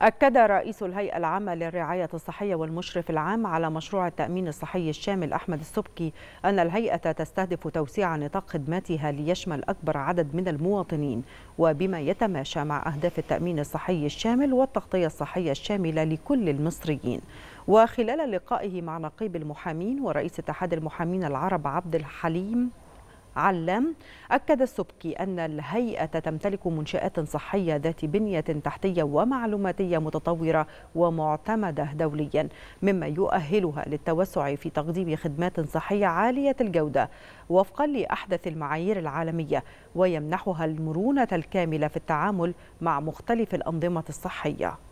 أكد رئيس الهيئة العامة للرعاية الصحية والمشرف العام على مشروع التأمين الصحي الشامل أحمد السبكي أن الهيئة تستهدف توسيع نطاق خدماتها ليشمل أكبر عدد من المواطنين وبما يتماشى مع أهداف التأمين الصحي الشامل والتغطية الصحية الشاملة لكل المصريين وخلال لقائه مع نقيب المحامين ورئيس اتحاد المحامين العرب عبد الحليم علام أكد السبكي أن الهيئة تمتلك منشآت صحية ذات بنية تحتية ومعلوماتية متطورة ومعتمدة دوليا مما يؤهلها للتوسع في تقديم خدمات صحية عالية الجودة وفقا لأحدث المعايير العالمية ويمنحها المرونة الكاملة في التعامل مع مختلف الأنظمة الصحية